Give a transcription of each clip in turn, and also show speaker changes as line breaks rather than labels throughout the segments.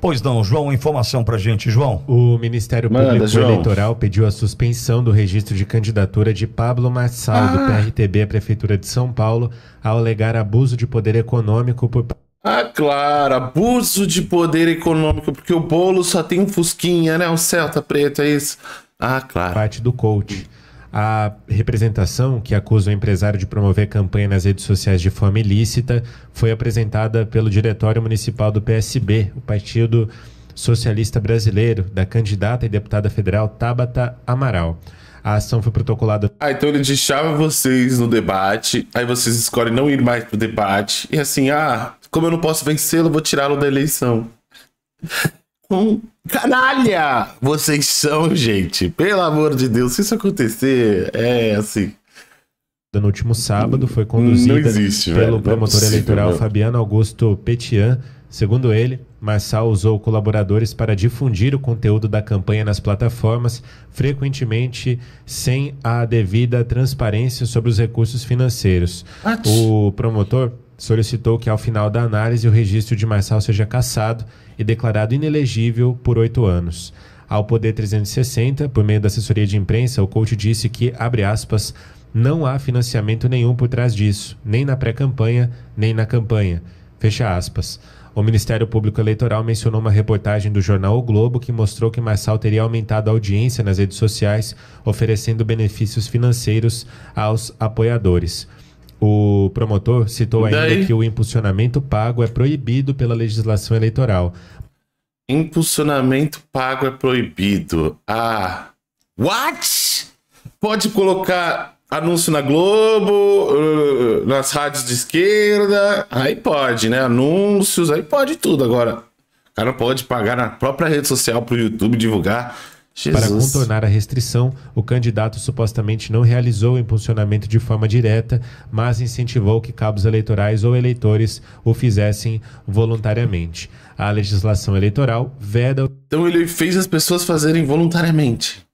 Pois não, João, informação pra gente, João. O Ministério Manda, Público João. Eleitoral
pediu a suspensão do registro de candidatura de Pablo Marçal, ah. do PRTB à Prefeitura de São Paulo, ao alegar abuso de poder econômico por.
Ah, claro, abuso de poder econômico, porque o bolo só tem um fusquinha, né? Um Celta preto, é isso? Ah, claro.
Parte do coach a representação que acusa o empresário de promover campanha nas redes sociais de forma ilícita foi apresentada pelo Diretório Municipal do PSB, o Partido Socialista Brasileiro, da candidata e deputada federal Tabata Amaral. A ação foi protocolada.
Ah, então ele deixava vocês no debate, aí vocês escolhem não ir mais pro debate, e assim, ah, como eu não posso vencê-lo, vou tirá-lo da eleição. Como? Canalha! Vocês são, gente. Pelo amor de Deus, se isso acontecer, é assim. No último sábado foi conduzida existe, pelo velho, é promotor possível, eleitoral
Fabiano Augusto Petian. Segundo ele, Marçal usou colaboradores para difundir o conteúdo da campanha nas plataformas, frequentemente sem a devida transparência sobre os recursos financeiros. What? O promotor solicitou que, ao final da análise, o registro de Marçal seja cassado e declarado inelegível por oito anos. Ao Poder 360, por meio da assessoria de imprensa, o coach disse que, abre aspas, não há financiamento nenhum por trás disso, nem na pré-campanha, nem na campanha. Fecha aspas. O Ministério Público Eleitoral mencionou uma reportagem do jornal O Globo que mostrou que Marçal teria aumentado a audiência nas redes sociais, oferecendo benefícios financeiros aos apoiadores. O promotor citou ainda que o impulsionamento pago é proibido pela legislação eleitoral.
Impulsionamento pago é proibido. Ah. What? Pode colocar anúncio na Globo, uh, nas rádios de esquerda, aí pode, né? Anúncios, aí pode tudo. Agora, o cara pode pagar na própria rede social pro YouTube divulgar Jesus. Para contornar
a restrição, o candidato supostamente não realizou o impulsionamento de forma direta, mas incentivou que cabos eleitorais ou eleitores o fizessem voluntariamente. A legislação eleitoral veda.
Então ele fez as pessoas fazerem voluntariamente.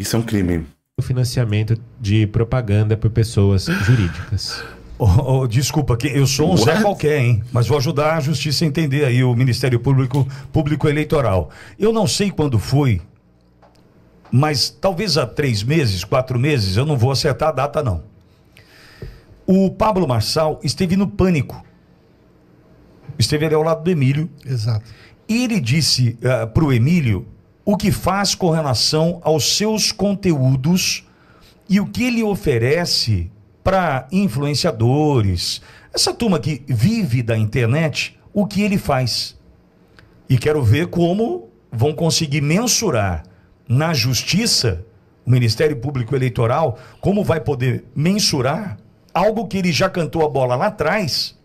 Isso é um crime.
O financiamento de propaganda por pessoas
jurídicas. Oh, oh, desculpa, que eu sou um What? Zé qualquer, hein? Mas vou ajudar a justiça a entender aí o Ministério Público, Público Eleitoral. Eu não sei quando foi, mas talvez há três meses, quatro meses, eu não vou acertar a data, não. O Pablo Marçal esteve no pânico. Esteve ali ao lado do Emílio. Exato. E ele disse uh, eh, para o Emílio o que faz com relação aos seus conteúdos e o que ele oferece para influenciadores. Essa turma que vive da internet, o que ele faz? E quero ver como vão conseguir mensurar na justiça, o Ministério Público Eleitoral, como vai poder mensurar algo que ele já cantou a bola lá atrás,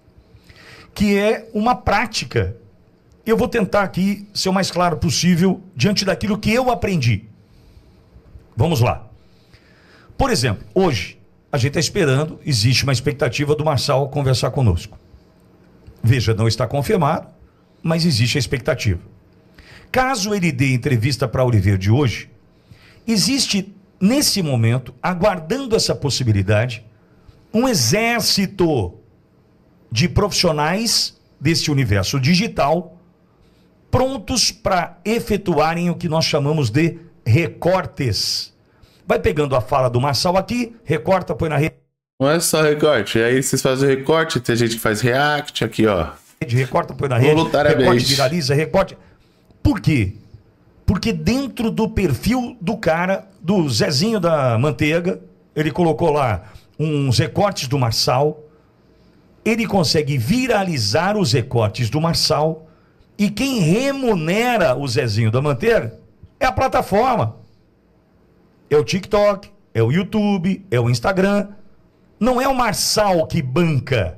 que é uma prática. Eu vou tentar aqui ser o mais claro possível diante daquilo que eu aprendi. Vamos lá. Por exemplo, hoje, a gente está esperando, existe uma expectativa do Marçal conversar conosco. Veja, não está confirmado, mas existe a expectativa. Caso ele dê entrevista para de hoje, existe nesse momento, aguardando essa possibilidade, um exército de profissionais desse universo digital prontos para efetuarem o que nós chamamos de recortes vai pegando a fala do Marçal aqui, recorta, põe na rede. Não é só
recorte, aí é vocês fazem o recorte, tem gente que faz react aqui, ó.
Recorta, põe na rede, recorte, viraliza, recorte. Por quê? Porque dentro do perfil do cara, do Zezinho da Manteiga, ele colocou lá uns recortes do Marçal, ele consegue viralizar os recortes do Marçal, e quem remunera o Zezinho da Manteiga é a plataforma é o TikTok, é o YouTube, é o Instagram. Não é o Marçal que banca.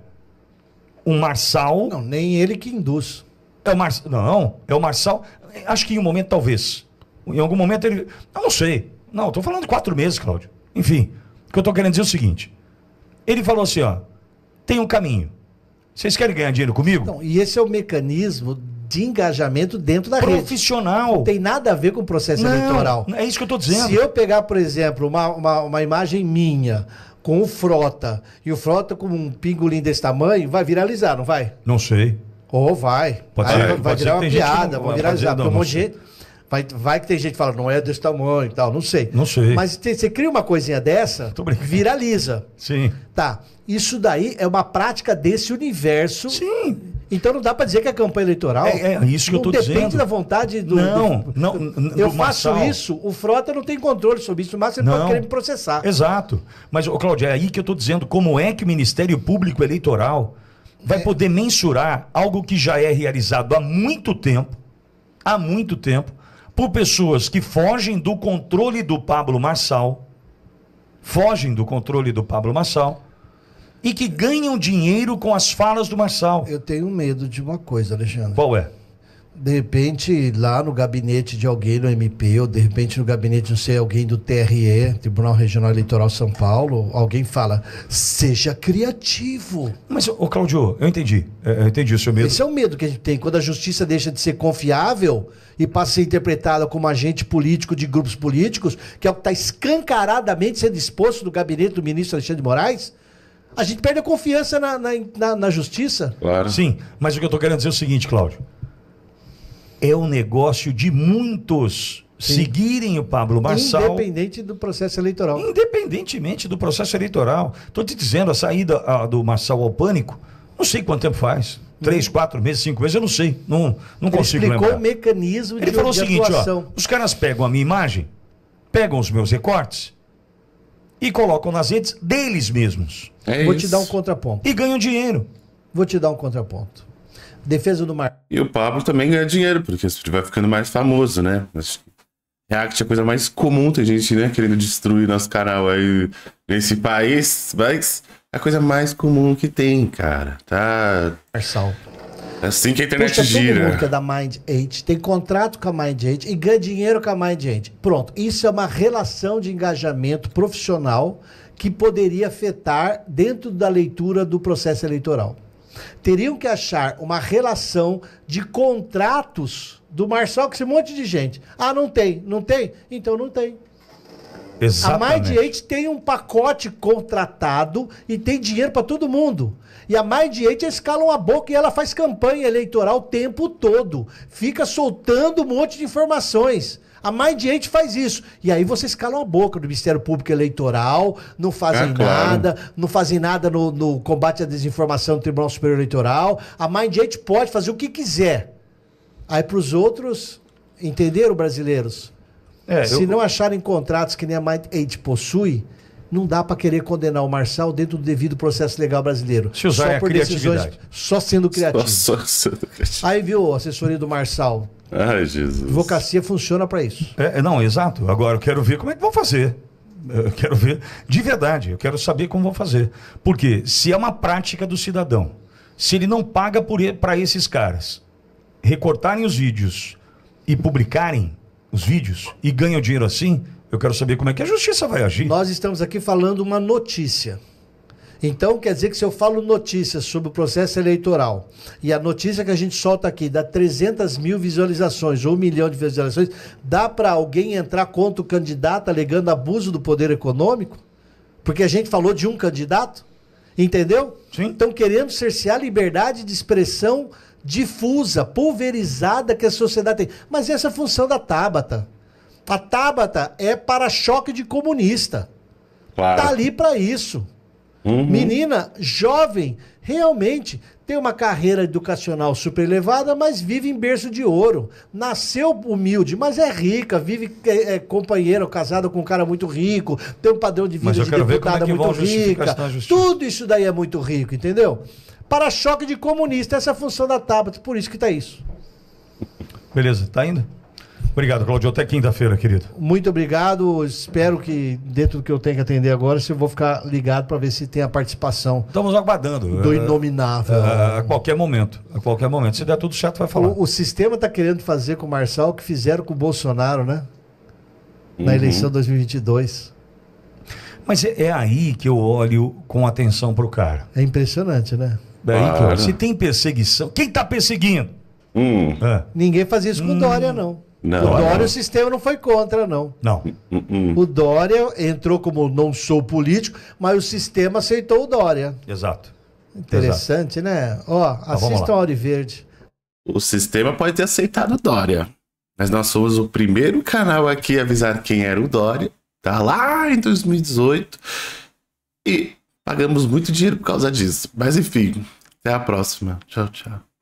O Marçal. Não, nem ele que induz. É o Marçal. Não, é o Marçal. Acho que em um momento, talvez. Em algum momento ele. Eu não sei. Não, estou falando de quatro meses, Cláudio. Enfim, o que eu estou querendo dizer é o seguinte. Ele falou assim: ó, tem um caminho. Vocês querem ganhar dinheiro comigo? Então, e esse é o mecanismo
de engajamento dentro da Profissional. rede. Profissional. Tem nada a ver com o processo não, eleitoral. É isso que eu estou dizendo. Se eu pegar, por exemplo, uma, uma, uma imagem minha com o Frota, e o Frota com um pingolim desse tamanho, vai viralizar, não vai? Não sei. Ou vai. Pode ser, vai, pode virar ser uma piada, vai viralizar, por um jeito. Vai, vai que tem gente que fala, não é desse tamanho e tal, não sei. Não sei. Mas te, você cria uma coisinha dessa, viraliza. Sim. Tá. Isso daí é uma prática desse universo. Sim então não dá para dizer que a campanha eleitoral é, é isso que eu tô depende dizendo. da vontade do não
não, do, eu do faço Marçal. isso
o Frota não tem controle sobre isso mas ele não. pode querer me processar exato
mas o Cláudio é aí que eu estou dizendo como é que o Ministério Público Eleitoral vai é. poder mensurar algo que já é realizado há muito tempo há muito tempo por pessoas que fogem do controle do Pablo Marçal fogem do controle do Pablo Marçal e que ganham dinheiro com as falas do Marçal. Eu tenho medo de uma coisa, Alexandre. Qual é?
De repente, lá no gabinete de alguém no MP, ou de repente no gabinete, não sei, alguém do TRE, Tribunal Regional Eleitoral São Paulo, alguém fala, seja criativo. Mas,
ô Claudio, eu entendi.
É, eu entendi o seu medo. Esse é o medo que a gente tem. Quando a justiça deixa de ser confiável e passa a ser interpretada como agente político de grupos políticos, que é o que está escancaradamente sendo exposto no gabinete do ministro Alexandre de Moraes, a gente perde a confiança na, na, na, na justiça.
Claro. Sim, mas o que eu estou querendo dizer é o seguinte, Cláudio. É um negócio de muitos Sim. seguirem o Pablo Marçal. Independente do processo eleitoral. Independentemente do processo eleitoral. Estou te dizendo, a saída a, do Marçal ao pânico, não sei quanto tempo faz. Três, hum. quatro meses, cinco meses, eu não sei. Não, não Ele consigo explicou lembrar. o
mecanismo de Ele falou de o seguinte, ó,
os caras pegam a minha imagem, pegam os meus recortes, e colocam nas redes deles mesmos. É Vou isso. te dar um
contraponto.
E ganham dinheiro. Vou te dar um contraponto. Defesa do Mar. E
o Pablo também ganha dinheiro, porque ele vai ficando mais famoso, né? Acho que React é a coisa mais comum, tem gente, né, querendo destruir nosso canal aí nesse país, mas é a coisa mais comum que tem, cara. Tá. Marçal. É assim que a internet Puxa gira. Todo mundo que é
da Mind Age, tem contrato com a Mind Age e ganha dinheiro com a Mind Age. Pronto, isso é uma relação de engajamento profissional que poderia afetar dentro da leitura do processo eleitoral. Teriam que achar uma relação de contratos do Marçal com esse monte de gente. Ah, não tem, não tem? Então não tem.
Exatamente. A
MindAid tem um pacote contratado e tem dinheiro para todo mundo. E a MindAid eles calam a boca e ela faz campanha eleitoral o tempo todo. Fica soltando um monte de informações. A MindAid faz isso. E aí vocês calam a boca do Ministério Público Eleitoral, não fazem é, claro. nada, não fazem nada no, no, combate à desinformação do Tribunal Superior Eleitoral. A MindAid pode fazer o que quiser. Aí para os outros, entenderam, brasileiros? É, se eu... não acharem contratos que nem a Mind Aid possui, não dá para querer condenar o Marçal dentro do devido processo legal brasileiro. Se usar só por decisões, só
sendo criativo. Só, só sendo
criativo. Aí viu
a assessoria do Marçal. Ai, Jesus. Advocacia funciona para isso. É, é, não, exato. Agora eu quero ver como é que vão fazer. Eu quero ver de verdade, eu quero saber como vão fazer. Porque se é uma prática do cidadão, se ele não paga para esses caras recortarem os vídeos e publicarem, os vídeos e ganham dinheiro assim, eu quero saber como é que a justiça vai agir. Nós estamos aqui falando uma notícia. Então,
quer dizer que se eu falo notícias sobre o processo eleitoral e a notícia que a gente solta aqui dá 300 mil visualizações ou um milhão de visualizações, dá para alguém entrar contra o candidato alegando abuso do poder econômico? Porque a gente falou de um candidato? Entendeu? Sim. Estão querendo cercear a liberdade de expressão difusa, pulverizada que a sociedade tem. Mas essa é a função da Tabata. A Tabata é para choque de comunista. Claro. Tá ali para isso. Uhum. Menina, jovem, realmente tem uma carreira educacional super elevada, mas vive em berço de ouro. Nasceu humilde, mas é rica, vive é, é companheiro, casada com um cara muito rico, tem um padrão de vida de deputada é muito rica. Tudo isso daí é muito rico, entendeu? Para-choque de comunista, essa é a função da Tabata, por isso que está isso.
Beleza, tá indo? Obrigado, Claudio. Até quinta-feira, querido. Muito obrigado.
Espero que, dentro do que eu tenho que atender agora, se eu vou ficar ligado para ver se tem a participação.
Estamos aguardando. Do eh, Inominável. A, eh, a qualquer momento. A qualquer momento. Se der tudo certo, vai falar.
O, o sistema está querendo fazer com o Marçal o que fizeram com o Bolsonaro, né? Uhum. Na eleição 2022.
Mas é, é aí que eu olho com atenção para o cara.
É impressionante, né? Daí, é ah, claro. Se
tem perseguição, quem está perseguindo? Hum. É. Ninguém
fazia isso com hum. Dória, não.
Não, o Dória, não. o
sistema não foi contra, não.
Não. Hum, hum, hum. O
Dória entrou como não sou político, mas o sistema aceitou o Dória.
Exato. Interessante,
Exato. né? Ó, então, assistam a Auri Verde.
O
sistema pode ter aceitado o Dória, mas nós somos o primeiro canal aqui a avisar quem era o Dória, tá lá em 2018, e pagamos muito dinheiro por causa disso. Mas enfim, até a próxima. Tchau, tchau.